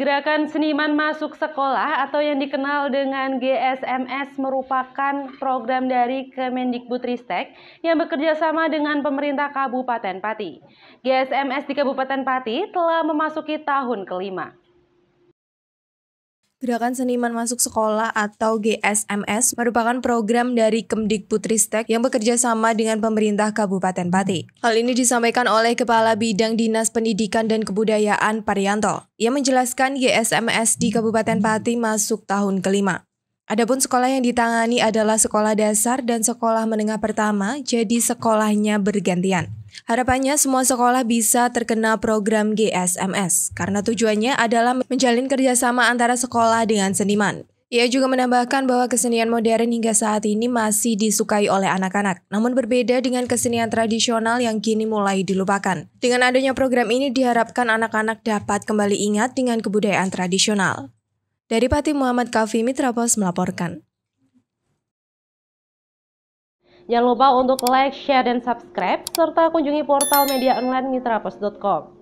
Gerakan seniman masuk sekolah atau yang dikenal dengan GSMS merupakan program dari Kemendikbudristek yang bekerja sama dengan pemerintah Kabupaten Pati. GSMS di Kabupaten Pati telah memasuki tahun kelima. Gerakan Seniman Masuk Sekolah atau GSMS merupakan program dari Kemdikbudristek yang bekerja sama dengan pemerintah Kabupaten Pati. Hal ini disampaikan oleh Kepala Bidang Dinas Pendidikan dan Kebudayaan Parianto. Ia menjelaskan GSMS di Kabupaten Pati masuk tahun kelima. Adapun sekolah yang ditangani adalah sekolah dasar dan sekolah menengah pertama, jadi sekolahnya bergantian. Harapannya semua sekolah bisa terkena program GSMS karena tujuannya adalah menjalin kerjasama antara sekolah dengan seniman. Ia juga menambahkan bahwa kesenian modern hingga saat ini masih disukai oleh anak-anak, namun berbeda dengan kesenian tradisional yang kini mulai dilupakan. Dengan adanya program ini diharapkan anak-anak dapat kembali ingat dengan kebudayaan tradisional. Dari Pati Muhammad Kafi Mitra Pos melaporkan. Jangan lupa untuk like, share, dan subscribe, serta kunjungi portal media online mitrapos.com.